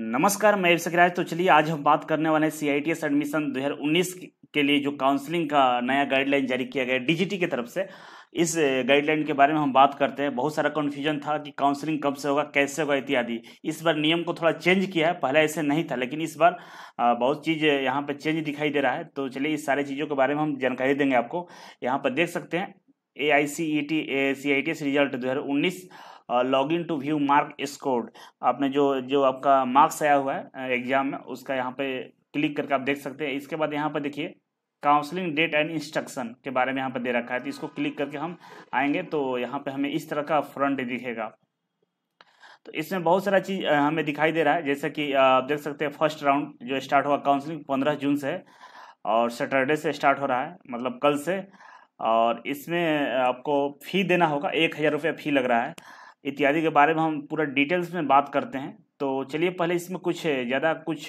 नमस्कार मैं सकिराज तो चलिए आज हम बात करने वाले हैं C I T S admission 2019 के लिए जो काउंसलिंग का नया गाइडलाइन जारी किया गया डीजीटी की तरफ से इस गाइडलाइन के बारे में हम बात करते हैं बहुत सारा कन्फ्यूजन था कि काउंसलिंग कब से होगा कैसे होगा इत्यादि इस बार नियम को थोड़ा चेंज किया है पहले ऐसे नहीं था लेकिन इस बार बहुत चीज़ यहाँ पर चेंज दिखाई दे रहा है तो चलिए इस सारे चीज़ों के बारे में हम जानकारी देंगे आपको यहाँ पर देख सकते हैं e A I C E T A C I T S result दो हज़ार उन्नीस log in to view mark scored आपने जो जो आपका मार्क्स आया हुआ है एग्जाम में उसका यहाँ पे क्लिक करके आप देख सकते हैं इसके बाद यहाँ पर देखिए काउंसलिंग डेट एंड इंस्ट्रक्शन के बारे में यहाँ पर दे रखा है तो इसको क्लिक करके हम आएंगे तो यहाँ पे हमें इस तरह का फ्रंट दिखेगा तो इसमें बहुत सारा चीज़ हमें दिखाई दे रहा है जैसे कि आप देख सकते हैं फर्स्ट राउंड जो स्टार्ट हुआ काउंसलिंग पंद्रह जून से और सैटरडे से स्टार्ट हो रहा है मतलब कल से और इसमें आपको फ़ी देना होगा एक हज़ार रुपया फ़ी लग रहा है इत्यादि के बारे में हम पूरा डिटेल्स में बात करते हैं तो चलिए पहले इसमें कुछ ज़्यादा कुछ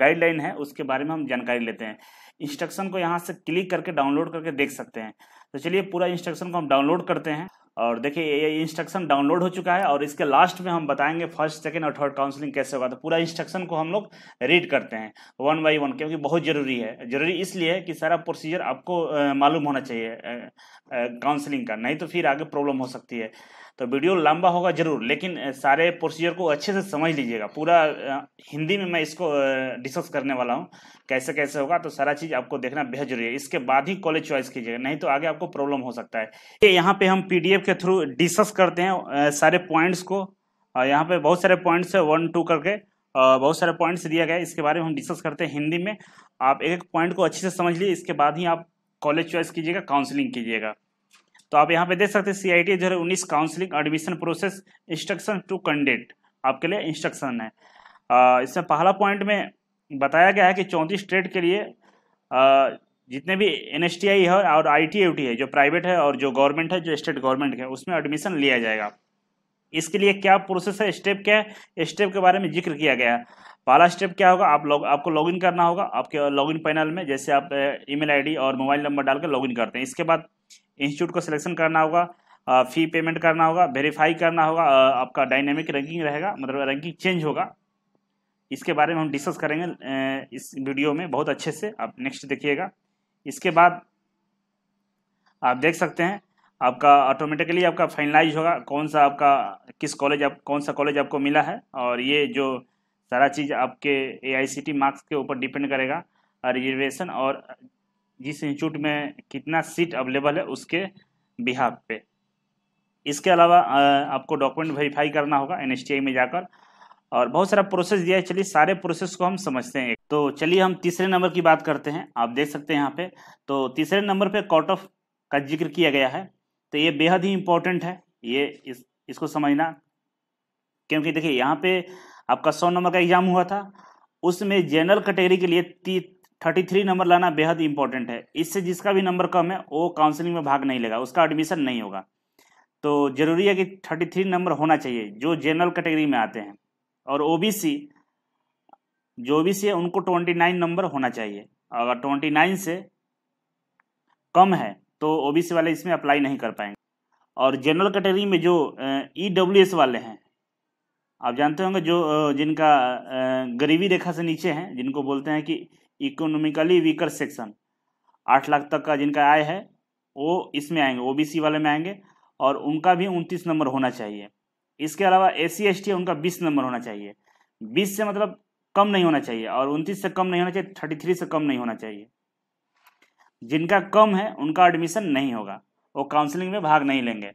गाइडलाइन है उसके बारे में हम जानकारी लेते हैं इंस्ट्रक्शन को यहाँ से क्लिक करके डाउनलोड करके देख सकते हैं तो चलिए पूरा इंस्ट्रक्शन को हम डाउनलोड करते हैं और देखिए ये इंस्ट्रक्शन डाउनलोड हो चुका है और इसके लास्ट में हम बताएंगे फर्स्ट सेकेंड और थर्ड काउंसलिंग कैसे होगा तो पूरा इंस्ट्रक्शन को हम लोग रीड करते हैं वन बाई वन क्योंकि बहुत ज़रूरी है ज़रूरी इसलिए है कि सारा प्रोसीजर आपको मालूम होना चाहिए काउंसलिंग का नहीं तो फिर आगे प्रॉब्लम हो सकती है तो वीडियो लंबा होगा जरूर लेकिन सारे प्रोसीजर को अच्छे से समझ लीजिएगा पूरा हिंदी में मैं इसको डिस्कस करने वाला हूँ कैसे कैसे होगा तो सारा चीज़ आपको देखना बेहद जरूरी है इसके बाद ही कॉलेज चॉइस कीजिएगा नहीं तो आगे आपको प्रॉब्लम हो सकता है ये यहाँ पे हम पीडीएफ के थ्रू डिस्कस करते हैं सारे पॉइंट्स को यहाँ पे बहुत सारे पॉइंट्स है वन टू करके बहुत सारे पॉइंट्स दिया गया है इसके बारे में हम डिस्कस करते हैं हिंदी में आप एक एक पॉइंट को अच्छे से समझ लीजिए इसके बाद ही आप कॉलेज चॉइस कीजिएगा काउंसलिंग कीजिएगा तो आप यहाँ पे देख सकते हैं सी आई टी जो है उन्नीस counselling admission process instruction to candidate आपके लिए इंस्ट्रक्शन है इसमें पहला पॉइंट में बताया गया है कि चौंतीस स्टेट के लिए जितने भी एन एस टी आई है और आई टी है जो प्राइवेट है और जो गवर्नमेंट है जो स्टेट गवर्नमेंट है उसमें एडमिशन लिया जाएगा इसके लिए क्या प्रोसेस है स्टेप क्या है स्टेप के बारे में जिक्र किया गया है पहला स्टेप क्या होगा आप लॉग आपको लॉगिन करना होगा आपके लॉगिन पैनल में जैसे आप ईमेल आईडी और मोबाइल नंबर डाल कर लॉगिन करते हैं इसके बाद इंस्टीट्यूट को सिलेक्शन करना होगा फ़ी पेमेंट करना होगा वेरीफाई करना होगा आपका डायनेमिक रैंकिंग रहेगा मतलब रैंकिंग चेंज होगा इसके बारे में हम डिस्कस करेंगे इस वीडियो में बहुत अच्छे से आप नेक्स्ट देखिएगा इसके बाद आप देख सकते हैं आपका ऑटोमेटिकली आपका फाइनलाइज होगा कौन सा आपका किस कॉलेज आप कौन सा कॉलेज आपको मिला है और ये जो सारा चीज़ आपके ए मार्क्स के ऊपर डिपेंड करेगा रिजर्वेशन और जिस इंस्टीट्यूट में कितना सीट अवेलेबल है उसके बिहाफ पे इसके अलावा आपको डॉक्यूमेंट वेरीफाई करना होगा एन में जाकर और बहुत सारा प्रोसेस दिया है चलिए सारे प्रोसेस को हम समझते हैं तो चलिए हम तीसरे नंबर की बात करते हैं आप देख सकते हैं यहाँ पे तो तीसरे नंबर पे कॉट ऑफ का जिक्र किया गया है तो ये बेहद ही इम्पोर्टेंट है ये इस इसको समझना क्योंकि देखिए यहाँ पे आपका सौ नंबर का एग्ज़ाम हुआ था उसमें जनरल कैटेगरी के लिए थर्टी थ्री नंबर लाना बेहद इंपॉर्टेंट है इससे जिसका भी नंबर कम है वो काउंसलिंग में भाग नहीं लेगा उसका एडमिशन नहीं होगा तो जरूरी है कि थर्टी थ्री नंबर होना चाहिए जो जनरल कैटेगरी में आते हैं और ओ बी सी जो बी सी है उनको ट्वेंटी नाइन नंबर होना चाहिए अगर ट्वेंटी नाइन से कम है तो ओ बी सी वाले इसमें अप्लाई नहीं कर पाएंगे और जनरल कैटेगरी में जो ई डब्ल्यू एस वाले हैं आप जानते होंगे जो जिनका गरीबी रेखा से नीचे हैं जिनको बोलते हैं कि इकोनॉमिकली वीकर सेक्शन आठ लाख तक का जिनका आय है वो इसमें आएंगे ओबीसी वाले में आएंगे और उनका भी उनतीस नंबर होना चाहिए इसके अलावा एस सी एस टी उनका बीस नंबर होना चाहिए बीस से मतलब कम नहीं होना चाहिए और उनतीस से कम नहीं होना चाहिए थर्टी थ्री से कम नहीं होना चाहिए जिनका कम है उनका एडमिशन नहीं होगा वो काउंसलिंग में भाग नहीं लेंगे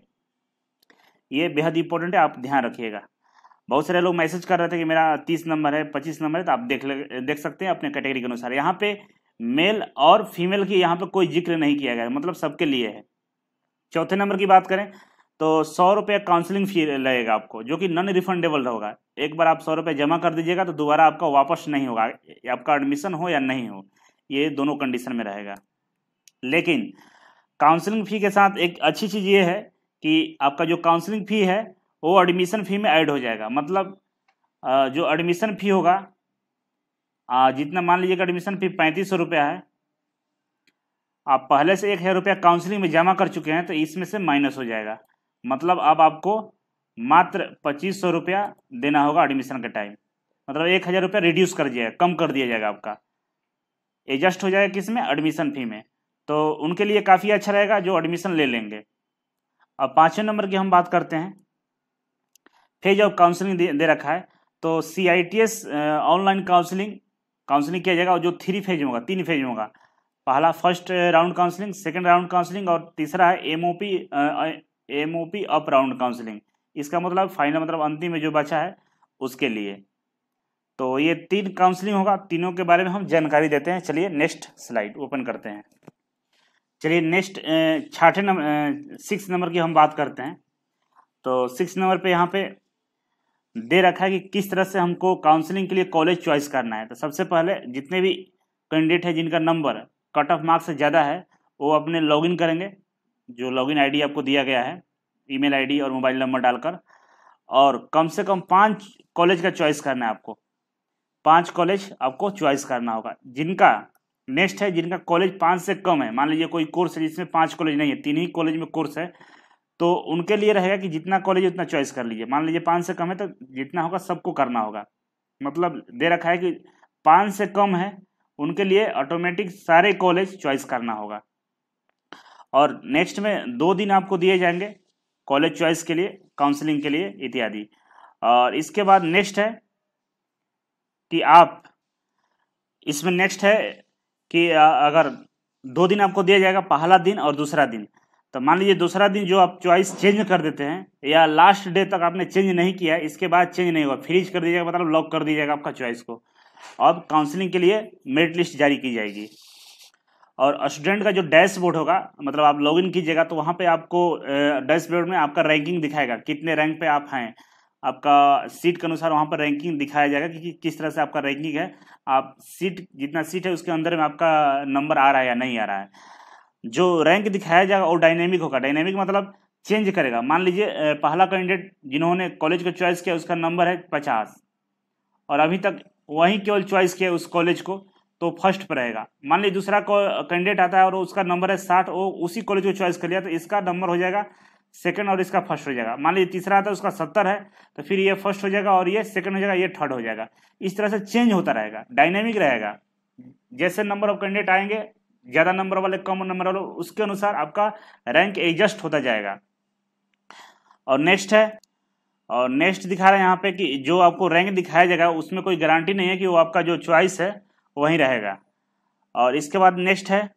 ये बेहद इंपॉर्टेंट है आप ध्यान रखिएगा बहुत सारे लोग मैसेज कर रहे थे कि मेरा तीस नंबर है पच्चीस नंबर है तो आप देख ले देख सकते हैं अपने कैटेगरी के अनुसार यहाँ पे मेल और फीमेल की यहाँ पे कोई जिक्र नहीं किया गया मतलब सबके लिए है चौथे नंबर की बात करें तो सौ रुपये काउंसलिंग फी लगेगा आपको जो कि नॉन रिफंडेबल होगा एक बार आप सौ रुपये जमा कर दीजिएगा तो दोबारा आपका वापस नहीं होगा आपका एडमिशन हो या नहीं हो ये दोनों कंडीशन में रहेगा लेकिन काउंसलिंग फ़ी के साथ एक अच्छी चीज़ ये है कि आपका जो काउंसलिंग फ़ी है वो एडमिशन फ़ी में ऐड हो जाएगा मतलब जो एडमिशन फ़ी होगा जितना मान लीजिएगा एडमिशन फ़ी पैंतीस सौ रुपया है आप पहले से एक हज़ार रुपया काउंसलिंग में जमा कर चुके हैं तो इसमें से माइनस हो जाएगा मतलब अब आपको मात्र पच्चीस सौ रुपया देना होगा एडमिशन के टाइम मतलब एक हज़ार रुपया रिड्यूस कर दिया कम कर दिया जाएगा आपका एडजस्ट हो जाएगा किस में एडमिशन फ़ी में तो उनके लिए काफ़ी अच्छा रहेगा जो एडमिशन ले लेंगे अब पाँचवें नंबर की हम बात करते हैं फेज ऑफ काउंसलिंग दे, रखा है तो C I T S online counselling counselling किया जाएगा और जो थ्री फेज में होगा तीन फेज में होगा पहला first round counselling second round counselling और तीसरा है M O P M O P up round counselling इसका मतलब फाइनल मतलब अंतिम में जो बचा है उसके लिए तो ये तीन काउंसलिंग होगा तीनों के बारे में हम जानकारी देते हैं चलिए नेक्स्ट स्लाइड ओपन करते हैं चलिए नेक्स्ट छठे नंबर सिक्स नंबर की हम बात करते हैं तो सिक्स नंबर पे यहाँ पे दे रखा है कि किस तरह से हमको काउंसलिंग के लिए कॉलेज चॉइस करना है तो सबसे पहले जितने भी कैंडिडेट हैं जिनका नंबर कट ऑफ मार्क्स से ज़्यादा है वो अपने लॉगिन करेंगे जो लॉगिन आईडी आपको दिया गया है ईमेल आईडी और मोबाइल नंबर डालकर और कम से कम पाँच कॉलेज का चॉइस करना है आपको पाँच कॉलेज आपको चॉइस करना होगा जिनका नेक्स्ट है जिनका कॉलेज पाँच से कम है मान लीजिए कोई कोर्स है जिसमें पाँच कॉलेज नहीं है तीन ही कॉलेज में कोर्स है तो उनके लिए रहेगा कि जितना कॉलेज उतना चॉइस कर लीजिए मान लीजिए पाँच से कम है तो जितना होगा सबको करना होगा मतलब दे रखा है कि पाँच से कम है उनके लिए ऑटोमेटिक सारे कॉलेज चॉइस करना होगा और नेक्स्ट में दो दिन आपको दिए जाएंगे कॉलेज चॉइस के लिए काउंसलिंग के लिए इत्यादि और इसके बाद नेक्स्ट है कि आप इसमें नेक्स्ट है कि अगर दो दिन आपको दिया जाएगा पहला दिन और दूसरा दिन तो मान लीजिए दूसरा दिन जो आप चॉइस चेंज कर देते हैं या लास्ट डे तक आपने चेंज नहीं किया इसके बाद चेंज नहीं हुआ फ्रीज कर दीजिएगा मतलब लॉक कर दीजिएगा आपका चॉइस को अब काउंसलिंग के लिए मेरिट लिस्ट जारी की जाएगी और स्टूडेंट का जो डैशबोर्ड होगा मतलब आप लॉगिन कीजिएगा तो वहाँ पे आपको डैशबोर्ड में आपका रैंकिंग दिखाएगा कितने रैंक पे आप हैं आपका सीट के अनुसार वहाँ पर रैंकिंग दिखाया जाएगा कि किस तरह से आपका रैंकिंग है आप सीट जितना सीट है उसके अंदर में आपका नंबर आ रहा है या नहीं आ रहा है जो रैंक दिखाया जाएगा वो डायनेमिक होगा डायनेमिक मतलब चेंज करेगा मान लीजिए पहला कैंडिडेट जिन्होंने कॉलेज का चॉइस किया उसका नंबर है पचास और अभी तक वही केवल चॉइस किया उस कॉलेज को तो फर्स्ट पर रहेगा मान लीजिए दूसरा कैंडिडेट आता है और उसका नंबर है साठ वो उसी कॉलेज को चॉइस कर लिया तो इसका नंबर हो जाएगा सेकंड और इसका फर्स्ट हो जाएगा मान लीजिए तीसरा आता है उसका सत्तर है तो फिर ये फर्स्ट हो जाएगा और ये सेकंड हो जाएगा ये थर्ड हो जाएगा इस तरह से चेंज होता रहेगा डायनेमिक रहेगा जैसे नंबर ऑफ कैंडिडेट आएंगे ज़्यादा नंबर वाले कम नंबर वाले उसके अनुसार आपका रैंक एडजस्ट होता जाएगा और नेक्स्ट है और नेक्स्ट दिखा रहे हैं यहाँ पे कि जो आपको रैंक दिखाया जाएगा उसमें कोई गारंटी नहीं है कि वो आपका जो चॉइस है वही रहेगा और इसके बाद नेक्स्ट है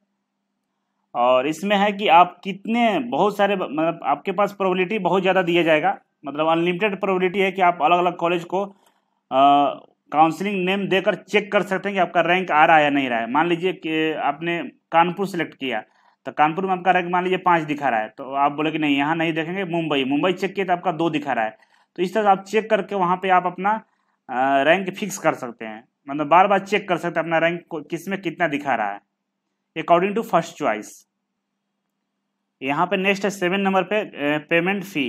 और इसमें है कि आप कितने बहुत सारे मतलब आपके पास प्रोबेबिलिटी बहुत ज़्यादा दिया जाएगा मतलब अनलिमिटेड प्रोबेबिलिटी है कि आप अलग अलग कॉलेज को काउंसलिंग नेम देकर चेक कर सकते हैं कि आपका रैंक आ रहा है या नहीं रहा है मान लीजिए कि आपने कानपुर सेलेक्ट किया तो कानपुर में आपका रैंक मान लीजिए पाँच दिखा रहा है तो आप बोले कि नहीं यहाँ नहीं देखेंगे मुंबई मुंबई चेक किए तो आपका दो दिखा रहा है तो इस तरह से आप चेक करके वहाँ पर आप अपना रैंक फिक्स कर सकते हैं मतलब बार बार चेक कर सकते हैं अपना रैंक किस में कितना दिखा रहा है अकॉर्डिंग टू फर्स्ट चॉइस यहाँ पे नेक्स्ट है सेवन नंबर पे पेमेंट फ़ी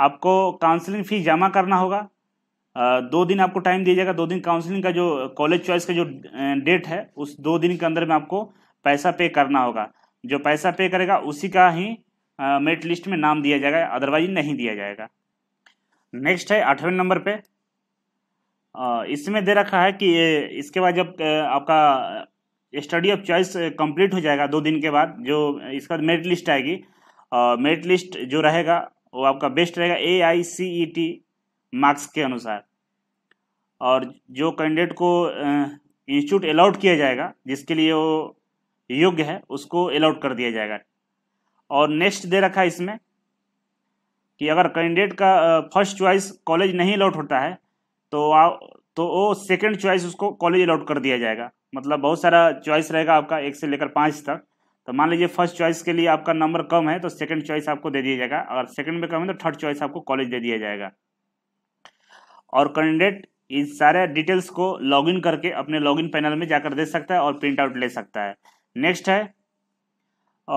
आपको काउंसलिंग फ़ी जमा करना होगा दो दिन आपको टाइम दिया जाएगा दो दिन काउंसलिंग का जो कॉलेज चॉइस का जो डेट है उस दो दिन के अंदर में आपको पैसा पे करना होगा जो पैसा पे करेगा उसी का ही मेरिट लिस्ट में नाम दिया जाएगा अदरवाइज नहीं दिया जाएगा नेक्स्ट है आठवें नंबर पे इसमें दे रखा है कि इसके बाद जब आपका स्टडी ऑफ चॉइस कंप्लीट हो जाएगा दो दिन के बाद जो इसका मेरिट लिस्ट आएगी मेरिट लिस्ट जो रहेगा वो आपका बेस्ट रहेगा ए I C E T marks के अनुसार और जो कैंडिडेट को इंस्टीट्यूट अलाउट किया जाएगा जिसके लिए वो योग्य है उसको अलाउट कर दिया जाएगा और नेक्स्ट दे रखा है इसमें कि अगर कैंडिडेट का फर्स्ट चॉइस कॉलेज नहीं अलाउट होता है तो आ, तो वो सेकंड चॉइस उसको कॉलेज अलाउट कर दिया जाएगा मतलब बहुत सारा चॉइस रहेगा आपका एक से लेकर पाँच तक तो मान लीजिए फर्स्ट चॉइस के लिए आपका नंबर कम है तो सेकंड चॉइस आपको दे दिया जाएगा अगर सेकंड में कम है तो थर्ड चॉइस आपको कॉलेज दे दिया जाएगा और कैंडिडेट इन सारे डिटेल्स को लॉगिन करके अपने लॉगिन पैनल में जाकर दे सकता है और प्रिंट आउट ले सकता है नेक्स्ट है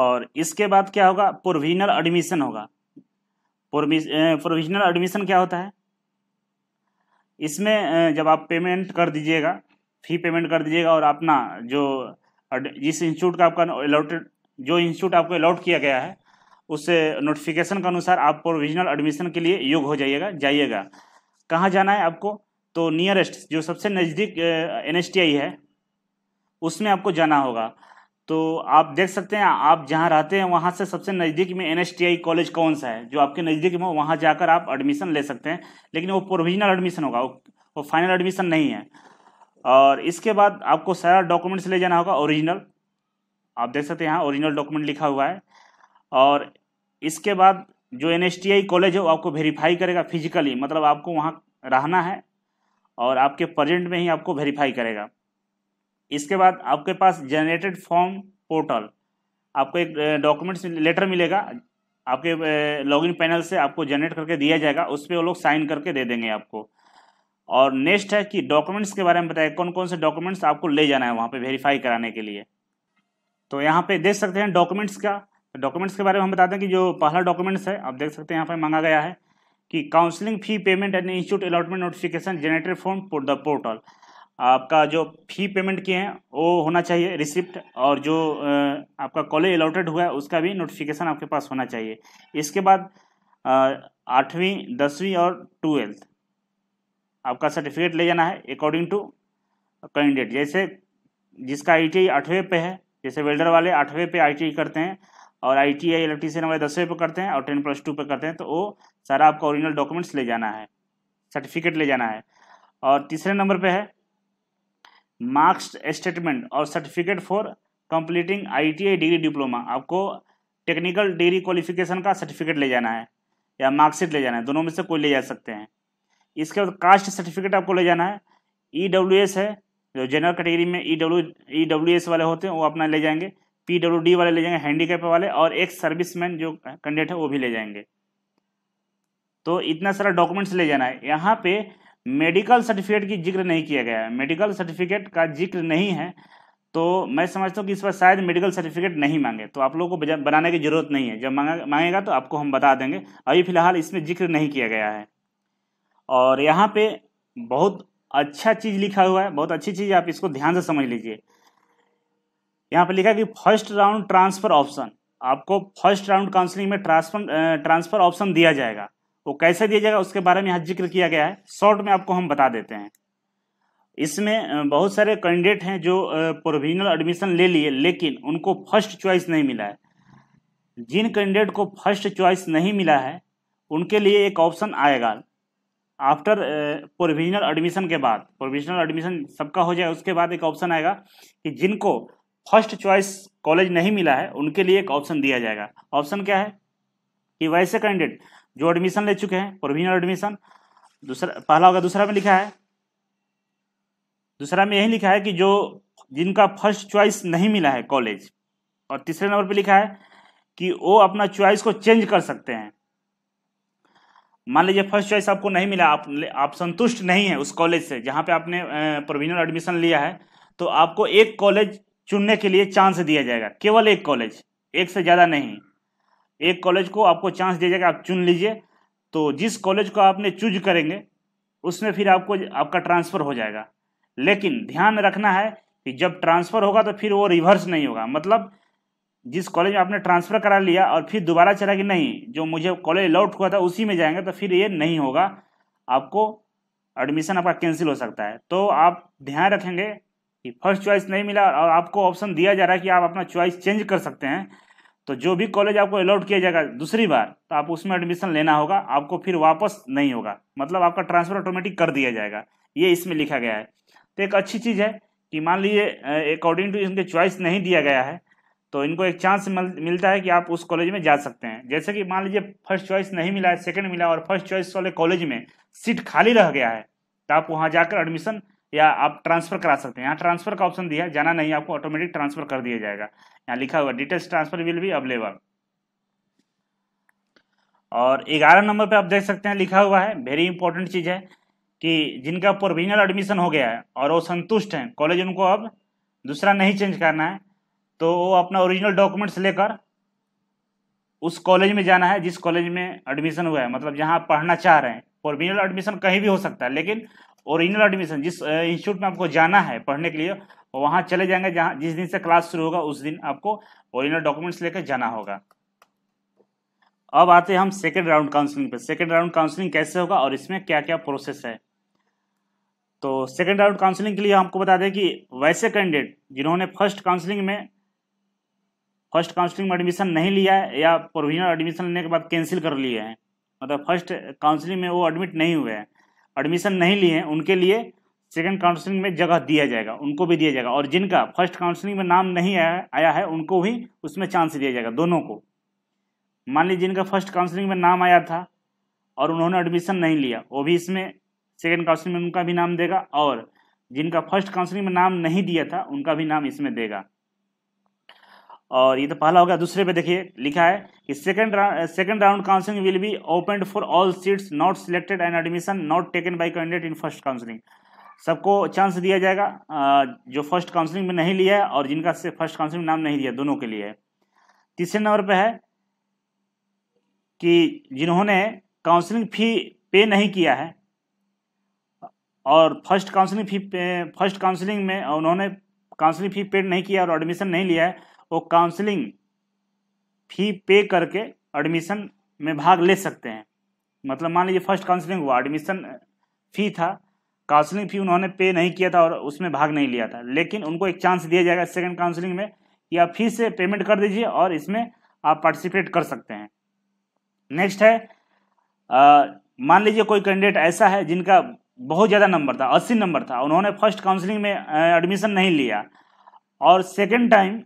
और इसके बाद क्या होगा प्रोविजनल एडमिशन होगा प्रोविजनल एडमिशन क्या होता है इसमें जब आप पेमेंट कर दीजिएगा फी पेमेंट कर दीजिएगा और अपना जो जिस इंस्टीट्यूट का आपका अलॉटेड जो इंस्टीट्यूट आपको अलॉट किया गया है उससे नोटिफिकेशन के अनुसार आप प्रोविजनल एडमिशन के लिए योग्य हो जाइएगा जाइएगा कहाँ जाना है आपको तो नियरेस्ट जो सबसे नज़दीक एन है उसमें आपको जाना होगा तो आप देख सकते हैं आप जहाँ रहते हैं वहाँ से सबसे नज़दीक में एन कॉलेज कौन सा है जो आपके नज़दीक में वहाँ जाकर आप एडमिशन ले सकते हैं लेकिन वो प्रोविजनल एडमिशन होगा वो फाइनल एडमिशन नहीं है और इसके बाद आपको सारा डॉक्यूमेंट्स ले जाना होगा ओरिजिनल आप देख सकते हैं यहाँ ओरिजिनल डॉक्यूमेंट लिखा हुआ है और इसके बाद जो एन कॉलेज है वो आपको वेरीफाई करेगा फिजिकली मतलब आपको वहाँ रहना है और आपके प्रेजेंट में ही आपको वेरीफाई करेगा इसके बाद आपके पास जनरेटेड फॉर्म पोर्टल आपको एक डॉक्यूमेंट्स लेटर मिलेगा आपके लॉगिन पैनल से आपको जनरेट करके दिया जाएगा उस पर वो लोग साइन करके दे देंगे आपको और नेक्स्ट है कि डॉक्यूमेंट्स के बारे में बताया कौन कौन से डॉक्यूमेंट्स आपको ले जाना है वहाँ पे वेरीफाई कराने के लिए तो यहाँ पे देख सकते हैं डॉक्यूमेंट्स का डॉक्यूमेंट्स के बारे में हम बता दें कि जो पहला डॉक्यूमेंट्स है आप देख सकते हैं यहाँ पर मांगा गया है कि counselling fee payment and institute allotment notification generated form for the portal आपका जो फी पेमेंट किए हैं वो होना चाहिए रिसिप्ट और जो आपका कॉलेज अलॉटेड हुआ है उसका भी नोटिफिकेशन आपके पास होना चाहिए इसके बाद आठवीं दसवीं और ट्वेल्थ आपका सर्टिफिकेट ले जाना है अकॉर्डिंग टू कैंडिडेट जैसे जिसका आई टी आठवें पे है जैसे वेल्डर वाले आठवें पे आई करते हैं और आई टी आई इलेक्ट्रीशियन वाले दसवें पे करते हैं और टेन प्लस टू पे करते हैं तो वो सारा आपका ओरिजिनल डॉक्यूमेंट्स ले जाना है सर्टिफिकेट ले जाना है और तीसरे नंबर पे है मार्क्स स्टेटमेंट और certificate for completing ITI degree diploma आपको टेक्निकल डिग्री क्वालिफिकेशन का सर्टिफिकेट ले जाना है या मार्कशीट ले जाना है दोनों में से कोई ले जा सकते हैं इसके बाद कास्ट सर्टिफिकेट आपको ले जाना है ई e है जो जनरल कैटेगरी में ई डब्ल्यू ई वाले होते हैं वो अपना ले जाएंगे पी वाले ले जाएंगे हैंडीकैप वाले और एक सर्विसमैन जो कैंडिडेट है वो भी ले जाएंगे तो इतना सारा डॉक्यूमेंट्स ले जाना है यहाँ पे मेडिकल सर्टिफिकेट की जिक्र नहीं किया गया है मेडिकल सर्टिफिकेट का जिक्र नहीं है तो मैं समझता हूँ कि इस बार शायद मेडिकल सर्टिफिकेट नहीं मांगे तो आप लोगों को बनाने की जरूरत नहीं है जब मांगा मांगेगा तो आपको हम बता देंगे अभी फिलहाल इसमें जिक्र नहीं किया गया है और यहाँ पे बहुत अच्छा चीज़ लिखा हुआ है बहुत अच्छी चीज़ आप इसको ध्यान से समझ लीजिए यहाँ पे लिखा है कि फर्स्ट राउंड ट्रांसफ़र ऑप्शन आपको फर्स्ट राउंड काउंसलिंग में ट्रांसफर ट्रांसफ़र ऑप्शन दिया जाएगा तो कैसे दिया जाएगा उसके बारे में यहाँ जिक्र किया गया है शॉर्ट में आपको हम बता देते हैं इसमें बहुत सारे कैंडिडेट हैं जो प्रोविजनल एडमिशन ले लिए लेकिन उनको फर्स्ट चॉइस नहीं मिला है जिन कैंडिडेट को फर्स्ट चॉइस नहीं मिला है उनके लिए एक ऑप्शन आएगा आफ्टर प्रोविजनल एडमिशन के बाद प्रोविजनल एडमिशन सबका हो जाए उसके बाद एक ऑप्शन आएगा कि जिनको फर्स्ट चॉइस कॉलेज नहीं मिला है उनके लिए एक ऑप्शन दिया जाएगा ऑप्शन क्या है कि वैसे कैंडिडेट जो एडमिशन ले चुके हैं प्रोविजनल एडमिशन दूसरा पहला होगा दूसरा में लिखा है दूसरा में यही लिखा है कि जो जिनका फर्स्ट चॉइस नहीं मिला है कॉलेज और तीसरे नंबर पे लिखा है कि वो अपना चॉइस को चेंज कर सकते हैं मान लीजिए फर्स्ट चॉइस आपको नहीं मिला आप आप संतुष्ट नहीं है उस कॉलेज से जहां पे आपने प्रोविजनल एडमिशन लिया है तो आपको एक कॉलेज चुनने के लिए चांस दिया जाएगा केवल एक कॉलेज एक से ज़्यादा नहीं एक कॉलेज को आपको चांस दिया जाएगा आप चुन लीजिए तो जिस कॉलेज को आपने चूज करेंगे उसमें फिर आपको आपका ट्रांसफ़र हो जाएगा लेकिन ध्यान रखना है कि जब ट्रांसफ़र होगा तो फिर वो रिवर्स नहीं होगा मतलब जिस कॉलेज में आपने ट्रांसफ़र करा लिया और फिर दोबारा चला कि नहीं जो मुझे कॉलेज अलाउट हुआ था उसी में जाएंगे तो फिर ये नहीं होगा आपको एडमिशन आपका कैंसिल हो सकता है तो आप ध्यान रखेंगे कि फर्स्ट चॉइस नहीं मिला और आपको ऑप्शन दिया जा रहा है कि आप अपना चॉइस चेंज कर सकते हैं तो जो भी कॉलेज आपको अलाउट किया जाएगा दूसरी बार तो आप उसमें एडमिशन लेना होगा आपको फिर वापस नहीं होगा मतलब आपका ट्रांसफ़र ऑटोमेटिक कर दिया जाएगा ये इसमें लिखा गया है तो एक अच्छी चीज़ है कि मान लीजिए अकॉर्डिंग टू इनके चॉइस नहीं दिया गया है तो इनको एक चांस मिल, मिलता है कि आप उस कॉलेज में जा सकते हैं जैसे कि मान लीजिए फर्स्ट चॉइस नहीं मिला है सेकेंड मिला और फर्स्ट चॉइस वाले कॉलेज में सीट खाली रह गया है तो आप वहाँ जाकर एडमिशन या आप ट्रांसफ़र करा सकते हैं यहाँ ट्रांसफ़र का ऑप्शन दिया जाना नहीं आपको ऑटोमेटिक ट्रांसफ़र कर दिया जाएगा यहाँ लिखा हुआ डिटेल्स ट्रांसफ़र विल भी अवेलेबल और ग्यारह नंबर पे आप देख सकते हैं लिखा हुआ है वेरी इंपॉर्टेंट चीज़ है कि जिनका प्रोविजनल एडमिशन हो गया है और वो संतुष्ट हैं कॉलेज उनको अब दूसरा नहीं चेंज करना है तो वो अपना ओरिजिनल डॉक्यूमेंट्स लेकर उस कॉलेज में जाना है जिस कॉलेज में एडमिशन हुआ है मतलब जहाँ पढ़ना चाह रहे हैं प्रोविजनल एडमिशन कहीं भी हो सकता है लेकिन ओरिजिनल एडमिशन जिस इंस्टीट्यूट में आपको जाना है पढ़ने के लिए वहां चले जाएंगे जहां जिस दिन से क्लास शुरू होगा उस दिन आपको ओरिजिनल डॉक्यूमेंट्स लेकर जाना होगा अब आते हैं हम सेकेंड राउंड काउंसलिंग पे सेकेंड राउंड काउंसलिंग कैसे होगा और इसमें क्या क्या प्रोसेस है तो सेकेंड राउंड काउंसलिंग के लिए हमको बता दें कि वैसे कैंडिडेट जिन्होंने फर्स्ट काउंसलिंग में फर्स्ट काउंसलिंग में एडमिशन नहीं लिया है या प्रोविजनल एडमिशन लेने के बाद कैंसिल कर लिए हैं मतलब फर्स्ट काउंसलिंग में वो एडमिट नहीं हुए हैं एडमिशन नहीं लिए हैं उनके लिए सेकेंड काउंसलिंग में जगह दिया जाएगा उनको भी दिया जाएगा और जिनका फर्स्ट काउंसलिंग में नाम नहीं आया आया है उनको भी उसमें चांस दिया जाएगा दोनों को मान लीजिए जिनका फर्स्ट काउंसलिंग में नाम आया था और उन्होंने एडमिशन नहीं लिया वो भी इसमें सेकेंड काउंसलिंग में उनका भी नाम देगा और जिनका फर्स्ट काउंसलिंग में नाम नहीं दिया था उनका भी नाम इसमें देगा और ये तो पहला हो गया दूसरे पे देखिए लिखा है कि second second round counselling will be open for all seats not selected and admission not taken by candidate in first counselling सबको चांस दिया जाएगा जो फर्स्ट काउंसलिंग में नहीं लिया है और जिनका से फर्स्ट काउंसलिंग नाम नहीं दिया दोनों के लिए तीसरे नंबर पर है कि जिन्होंने काउंसलिंग फी पे नहीं किया है और first counselling fee first counselling में उन्होंने काउंसलिंग फी पेड नहीं किया और एडमिशन नहीं लिया है वो काउंसलिंग फी पे करके एडमिशन में भाग ले सकते हैं मतलब मान लीजिए फर्स्ट काउंसलिंग हुआ एडमिशन फी था काउंसलिंग फी उन्होंने पे नहीं किया था और उसमें भाग नहीं लिया था लेकिन उनको एक चांस दिया जाएगा सेकंड काउंसलिंग में कि आप फी से पेमेंट कर दीजिए और इसमें आप पार्टिसिपेट कर सकते हैं नेक्स्ट है मान लीजिए कोई कैंडिडेट ऐसा है जिनका बहुत ज़्यादा नंबर था अस्सी नंबर था उन्होंने फर्स्ट काउंसलिंग में एडमिशन नहीं लिया और सेकेंड टाइम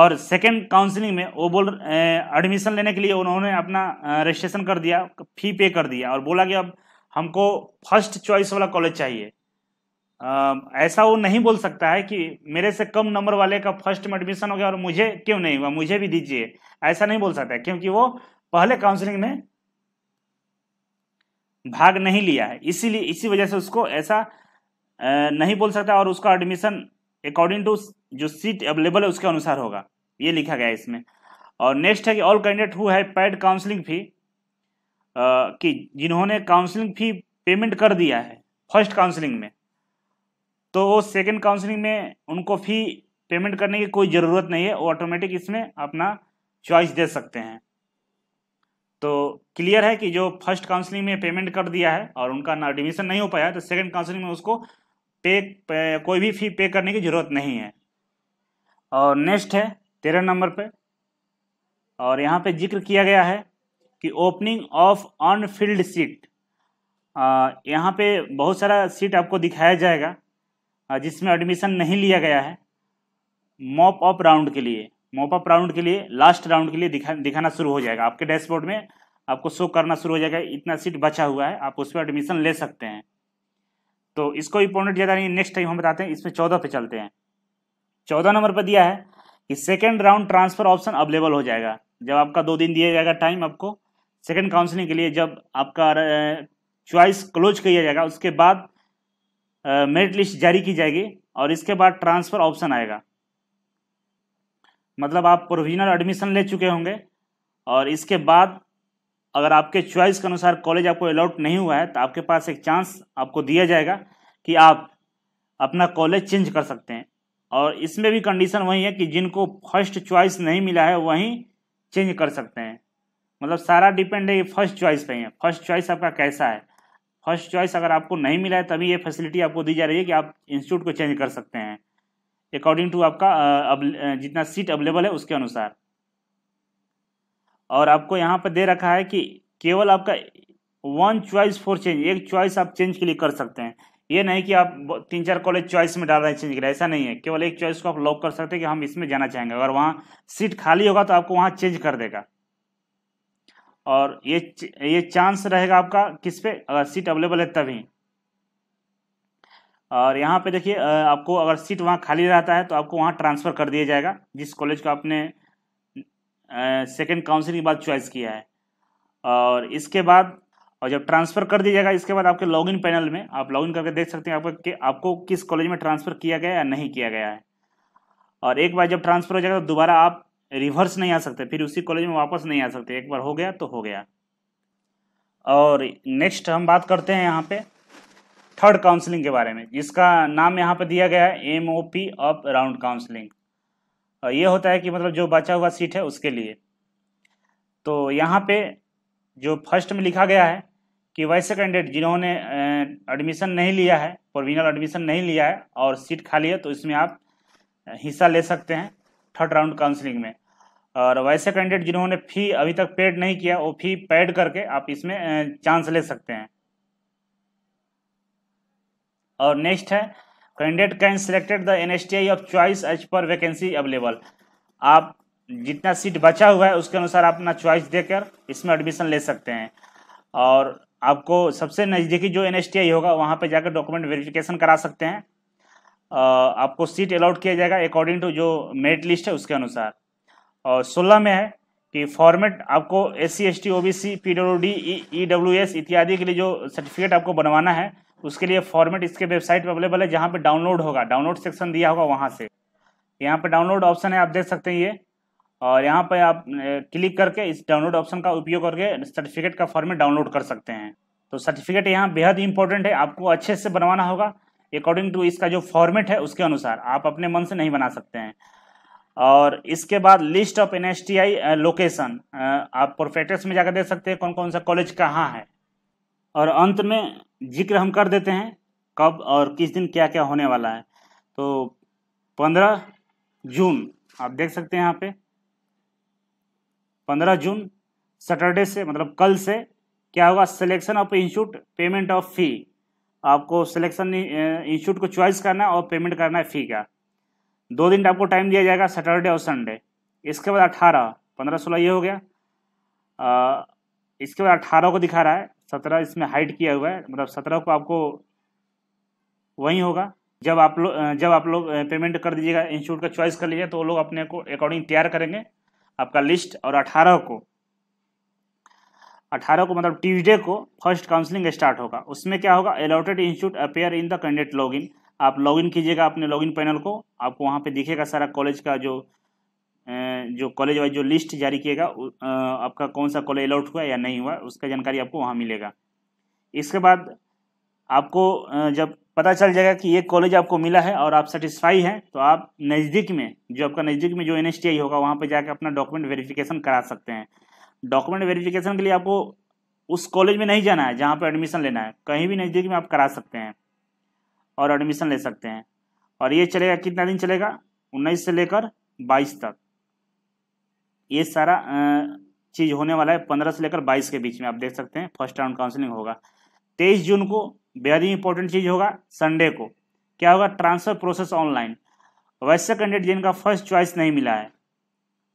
और सेकेंड काउंसलिंग में वो बोल एडमिशन लेने के लिए उन्होंने अपना रजिस्ट्रेशन कर दिया फी पे कर दिया और बोला कि अब हमको फर्स्ट चॉइस वाला कॉलेज चाहिए आ, ऐसा वो नहीं बोल सकता है कि मेरे से कम नंबर वाले का फर्स्ट में एडमिशन हो गया और मुझे क्यों नहीं हुआ मुझे भी दीजिए ऐसा नहीं बोल सकता है क्योंकि वो पहले काउंसलिंग में भाग नहीं लिया है इसीलिए इसी वजह से उसको ऐसा नहीं बोल सकता और उसका एडमिशन अकॉर्डिंग टू जो सीट अवेलेबल है उसके अनुसार होगा ये लिखा गया है इसमें और नेक्स्ट है कि ऑल कैंडिडेट हु है पेड काउंसलिंग फी कि जिन्होंने काउंसलिंग फी पेमेंट कर दिया है फर्स्ट काउंसलिंग में तो वो सेकेंड काउंसलिंग में उनको फी पेमेंट करने की कोई ज़रूरत नहीं है वो ऑटोमेटिक इसमें अपना चॉइस दे सकते हैं तो क्लियर है कि जो फर्स्ट काउंसलिंग में पेमेंट कर दिया है और उनका ना एडमिशन नहीं हो पाया तो सेकेंड काउंसलिंग में उसको पे, पे कोई भी फी पे करने की ज़रूरत नहीं है और नेक्स्ट है तेरह नंबर पे और यहाँ पे जिक्र किया गया है कि opening of unfilled seat यहाँ पे बहुत सारा सीट आपको दिखाया जाएगा जिसमें एडमिशन नहीं लिया गया है मॉप अप राउंड के लिए मॉप अप राउंड के लिए लास्ट राउंड के लिए दिखा दिखाना शुरू हो जाएगा आपके डैशबोर्ड में आपको शो करना शुरू हो जाएगा इतना सीट बचा हुआ है आप उस पर एडमिशन ले सकते हैं तो इसको इम्पोर्टेंट ज़्यादा नहीं नेक्स्ट टाइम हम बताते हैं इसमें चौदह पे चलते हैं चौदह नंबर पर दिया है कि second round transfer option available हो जाएगा जब आपका दो दिन दिया जाएगा टाइम आपको सेकेंड काउंसलिंग के लिए जब आपका च्वाइस क्लोज किया जाएगा उसके बाद मेरिट लिस्ट जारी की जाएगी और इसके बाद ट्रांसफ़र ऑप्शन आएगा मतलब आप प्रोविजनल एडमिशन ले चुके होंगे और इसके बाद अगर आपके च्वाइस के अनुसार कॉलेज आपको अलाउट नहीं हुआ है तो आपके पास एक चांस आपको दिया जाएगा कि आप अपना कॉलेज चेंज कर सकते हैं और इसमें भी कंडीशन वही है कि जिनको फर्स्ट चॉइस नहीं मिला है वही चेंज कर सकते हैं मतलब सारा डिपेंड है ये फर्स्ट चॉइस पे ही है फर्स्ट चॉइस आपका कैसा है फर्स्ट चॉइस अगर आपको नहीं मिला है तभी ये फैसिलिटी आपको दी जा रही है कि आप इंस्टीट्यूट को चेंज कर सकते हैं अकॉर्डिंग टू आपका अब जितना सीट अवेलेबल है उसके अनुसार और आपको यहाँ पर दे रखा है कि केवल आपका वन चॉइस फॉर चेंज एक चॉइस आप चेंज के लिए कर सकते हैं ये नहीं कि आप तीन चार कॉलेज चॉइस में डाल रहे हैं चेंज कर ऐसा नहीं है केवल एक चॉइस को आप लॉक कर सकते हैं कि हम इसमें जाना चाहेंगे अगर वहाँ सीट खाली होगा तो आपको वहाँ चेंज कर देगा और ये ये चांस रहेगा आपका किस पे अगर सीट अवेलेबल है तभी और यहाँ पे देखिए आपको अगर सीट वहाँ खाली रहता है तो आपको वहाँ ट्रांसफ़र कर दिया जाएगा जिस कॉलेज को आपने सेकेंड काउंसिल के बाद चॉइस किया है और इसके बाद और जब ट्रांसफर कर दिया जाएगा इसके बाद आपके लॉगिन पैनल में आप लॉगिन करके देख सकते हैं आपको कि आपको किस कॉलेज में ट्रांसफर किया गया या नहीं किया गया है और एक बार जब ट्रांसफर हो जाएगा तो दोबारा आप रिवर्स नहीं आ सकते फिर उसी कॉलेज में वापस नहीं आ सकते एक बार हो गया तो हो गया और नेक्स्ट हम बात करते हैं यहाँ पे थर्ड काउंसलिंग के बारे में जिसका नाम यहाँ पे दिया गया है M O P up round counselling और ये होता है कि मतलब जो बचा हुआ सीट है उसके लिए तो यहाँ पे जो फर्स्ट में लिखा गया है कि वैसे कैंडिडेट जिन्होंने एडमिशन नहीं लिया है प्रोविजनल एडमिशन नहीं लिया है और सीट खाली है तो इसमें आप हिस्सा ले सकते हैं थर्ड राउंड काउंसलिंग में और वैसे कैंडिडेट जिन्होंने फ़ी अभी तक पेड नहीं किया वो फी पेड करके आप इसमें चांस ले सकते हैं और नेक्स्ट है candidate can selected the N S T I of choice as per vacancy available आप जितना सीट बचा हुआ है उसके अनुसार अपना चॉइस देकर इसमें एडमिशन ले सकते हैं और आपको सबसे नज़दीकी जो एन होगा वहाँ पर जाकर डॉक्यूमेंट वेरिफिकेशन करा सकते हैं आपको सीट अलाउट किया जाएगा अकॉर्डिंग टू जो मेरिट लिस्ट है उसके अनुसार और सोलह में है कि फॉर्मेट आपको S C S T O B C P W D E W S इत्यादि के लिए जो सर्टिफिकेट आपको बनवाना है उसके लिए फॉर्मेट इसके वेबसाइट पर अवेलेबल है जहाँ पर डाउनलोड होगा डाउनलोड सेक्शन दिया होगा वहाँ से यहाँ पर डाउनलोड ऑप्शन है आप देख सकते हैं ये और यहाँ पर आप क्लिक करके इस डाउनलोड ऑप्शन का उपयोग करके सर्टिफिकेट का फॉर्मेट डाउनलोड कर सकते हैं तो सर्टिफिकेट यहाँ बेहद इंपॉर्टेंट है आपको अच्छे से बनवाना होगा अकॉर्डिंग टू इसका जो फॉर्मेट है उसके अनुसार आप अपने मन से नहीं बना सकते हैं और इसके बाद लिस्ट ऑफ एन लोकेशन आप प्रोफेक्टर्स में जाकर देख सकते हैं कौन कौन सा कॉलेज कहाँ है और अंत में जिक्र हम कर देते हैं कब और किस दिन क्या क्या होने वाला है तो पंद्रह जून आप देख सकते हैं यहाँ पे पंद्रह जून सैटरडे से मतलब कल से क्या होगा selection of institute payment of fee आपको सिलेक्शन इंस्टीट्यूट को चॉइस करना है और पेमेंट करना है फ़ी का दो दिन आपको टाइम दिया जाएगा सैटरडे और संडे इसके बाद अठारह पंद्रह सोलह ये हो गया आ, इसके बाद अठारह को दिखा रहा है सत्रह इसमें हाइड किया हुआ है मतलब सत्रह को आपको वही होगा जब आप लोग जब आप लोग पेमेंट कर दीजिएगा इंस्टीट्यूट का चॉइस कर लीजिएगा तो वो लोग अपने को अकॉर्डिंग तैयार करेंगे आपका लिस्ट और अठारह को अठारह को मतलब ट्यूजडे को फर्स्ट काउंसलिंग स्टार्ट होगा उसमें क्या होगा allotted institute appear in the candidate login आप लॉगिन कीजिएगा अपने लॉगिन पैनल को आपको वहाँ पे दिखेगा सारा कॉलेज का जो जो कॉलेज वाइज जो लिस्ट जारी किएगा आपका कौन सा कॉलेज अलॉट हुआ या नहीं हुआ उसका जानकारी आपको वहाँ मिलेगा इसके बाद आपको जब पता चल जाएगा कि ये कॉलेज आपको मिला है और आप सेटिस्फाई हैं तो आप नज़दीक में जो आपका नज़दीक में जो एन होगा वहाँ पर जाकर अपना डॉक्यूमेंट वेरिफिकेशन करा सकते हैं डॉक्यूमेंट वेरिफिकेशन के लिए आपको उस कॉलेज में नहीं जाना है जहाँ पर एडमिशन लेना है कहीं भी नज़दीक में आप करा सकते हैं और एडमिशन ले सकते हैं और ये चलेगा कितना दिन चलेगा उन्नीस से लेकर बाईस तक ये सारा चीज़ होने वाला है पंद्रह से लेकर बाईस के बीच में आप देख सकते हैं फर्स्ट राउंड काउंसलिंग होगा तेईस जून को बेहद ही इंपॉर्टेंट चीज होगा संडे को क्या होगा ट्रांसफर प्रोसेस ऑनलाइन वैसे कैंडिडेट जिनका फर्स्ट चॉइस नहीं मिला है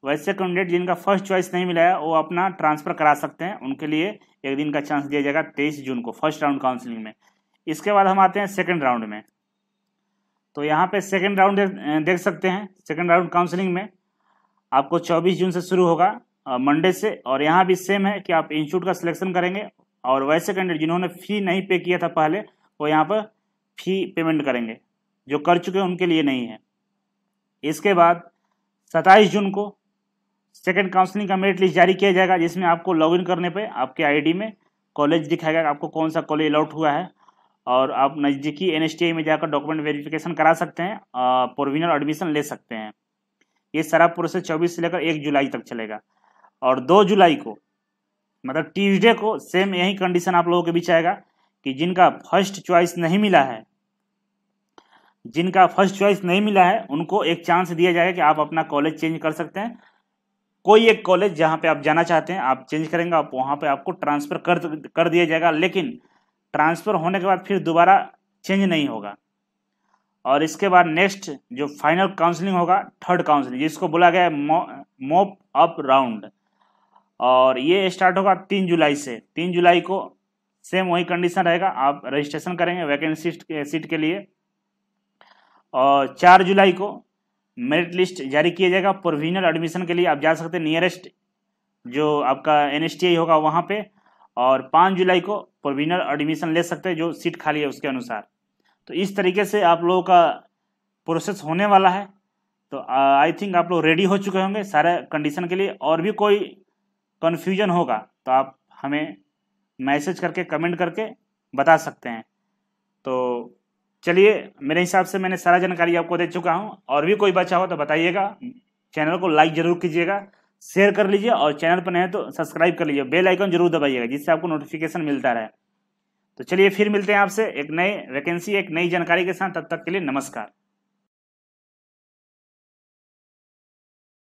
वैसे कैंडिडेट जिनका फर्स्ट चॉइस नहीं मिला है वो अपना ट्रांसफर करा सकते हैं उनके लिए एक दिन का चांस दिया जाएगा तेईस जून को फर्स्ट राउंड काउंसलिंग में इसके बाद हम आते हैं सेकेंड राउंड में तो यहाँ पे सेकेंड राउंड देख सकते हैं सेकेंड राउंड काउंसलिंग में आपको 24 जून से शुरू होगा मंडे से और यहाँ भी सेम है कि आप इंस्टीट्यूट का सिलेक्शन करेंगे और वैसे कैंडिडेट जिन्होंने फ़ी नहीं पे किया था पहले वो यहाँ पर फ़ी पेमेंट करेंगे जो कर चुके हैं उनके लिए नहीं है इसके बाद 27 जून को सेकेंड काउंसलिंग का मेरिट लिस्ट जारी किया जाएगा जिसमें आपको लॉगिन करने पे आपके आईडी में कॉलेज दिखाएगा आपको कौन सा कॉलेज अलाउट हुआ है और आप नज़दीकी एन में जाकर डॉक्यूमेंट वेरिफिकेशन करा सकते हैं प्रोविनल एडमिशन ले सकते हैं ये सारा प्रोसेस चौबीस से लेकर एक जुलाई तक चलेगा और दो जुलाई को मतलब ट्यूजडे को सेम यही कंडीशन आप लोगों के बीच आएगा कि जिनका फर्स्ट चॉइस नहीं मिला है जिनका फर्स्ट चॉइस नहीं मिला है उनको एक चांस दिया जाएगा कि आप अपना कॉलेज चेंज कर सकते हैं कोई एक कॉलेज जहां पे आप जाना चाहते हैं आप चेंज करेंगे आप वहां पे आपको ट्रांसफ़र कर कर दिया जाएगा लेकिन ट्रांसफ़र होने के बाद फिर दोबारा चेंज नहीं होगा और इसके बाद नेक्स्ट जो फाइनल काउंसलिंग होगा थर्ड काउंसलिंग जिसको बोला गया है मोप अप राउंड और ये स्टार्ट होगा तीन जुलाई से तीन जुलाई को सेम वही कंडीशन रहेगा आप रजिस्ट्रेशन करेंगे वैकेंसी सीट के लिए और चार जुलाई को मेरिट लिस्ट जारी किया जाएगा प्रोविजनल एडमिशन के लिए आप जा सकते हैं नियरेस्ट जो आपका एन होगा वहाँ पे और पाँच जुलाई को प्रोविजनल एडमिशन ले सकते हैं जो सीट खाली है उसके अनुसार तो इस तरीके से आप लोगों का प्रोसेस होने वाला है तो आई थिंक आप लोग रेडी हो चुके होंगे सारे कंडीशन के लिए और भी कोई कन्फ्यूजन होगा तो आप हमें मैसेज करके कमेंट करके बता सकते हैं तो चलिए मेरे हिसाब से मैंने सारा जानकारी आपको दे चुका हूँ और भी कोई बचा हो तो बताइएगा चैनल को लाइक ज़रूर कीजिएगा शेयर कर लीजिए और चैनल पर नहीं तो सब्सक्राइब कर लीजिए बेल आइकन जरूर दबाइएगा जिससे आपको नोटिफिकेशन मिलता रहे तो चलिए फिर मिलते हैं आपसे एक नए वैकेंसी एक नई जानकारी के साथ तब तक के लिए नमस्कार